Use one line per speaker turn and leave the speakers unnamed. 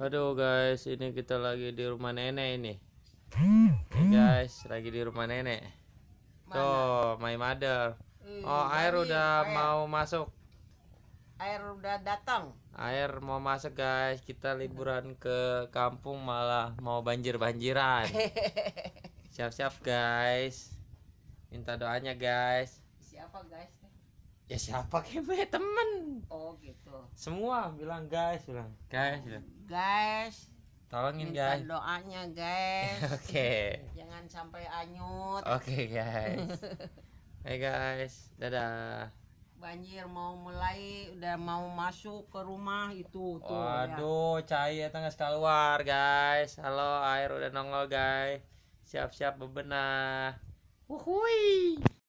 Aduh guys, ini kita lagi di rumah nenek ini. Nih hmm. guys, lagi di rumah nenek. Tuh, my mother. Oh, air udah mau masuk.
Air udah datang.
Air mau masuk guys. Kita liburan ke kampung malah mau banjir-banjiran. Siap-siap guys. Minta doanya guys.
Siapa guys?
ya siapa keme
temen oh gitu
semua bilang guys bilang guys bilang
guys
tolongin Minta guys
doanya guys oke okay. jangan sampai anyut oke okay, guys
hey guys, dadah.
Banjir mau mulai, udah mau masuk ke rumah itu tuh. Ya.
Waduh, ya. cahaya tengah keluar guys. Halo, air udah nongol guys. Siap-siap bebenah.
Wuhui.